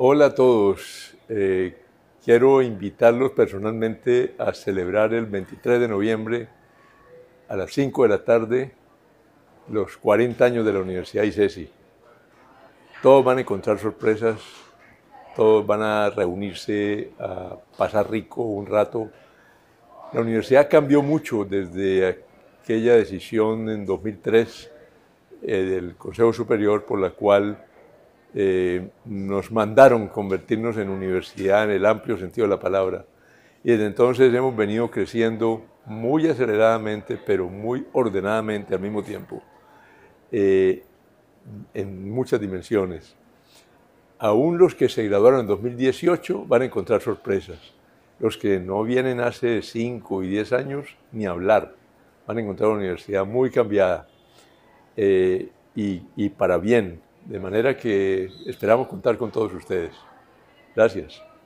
Hola a todos. Eh, quiero invitarlos personalmente a celebrar el 23 de noviembre a las 5 de la tarde los 40 años de la Universidad ICESI. Todos van a encontrar sorpresas, todos van a reunirse a pasar rico un rato. La universidad cambió mucho desde aquella decisión en 2003 eh, del Consejo Superior por la cual eh, nos mandaron convertirnos en universidad en el amplio sentido de la palabra. Y desde entonces hemos venido creciendo muy aceleradamente, pero muy ordenadamente al mismo tiempo, eh, en muchas dimensiones. Aún los que se graduaron en 2018 van a encontrar sorpresas. Los que no vienen hace 5 y 10 años, ni hablar, van a encontrar una universidad muy cambiada eh, y, y para bien de manera que esperamos contar con todos ustedes. Gracias.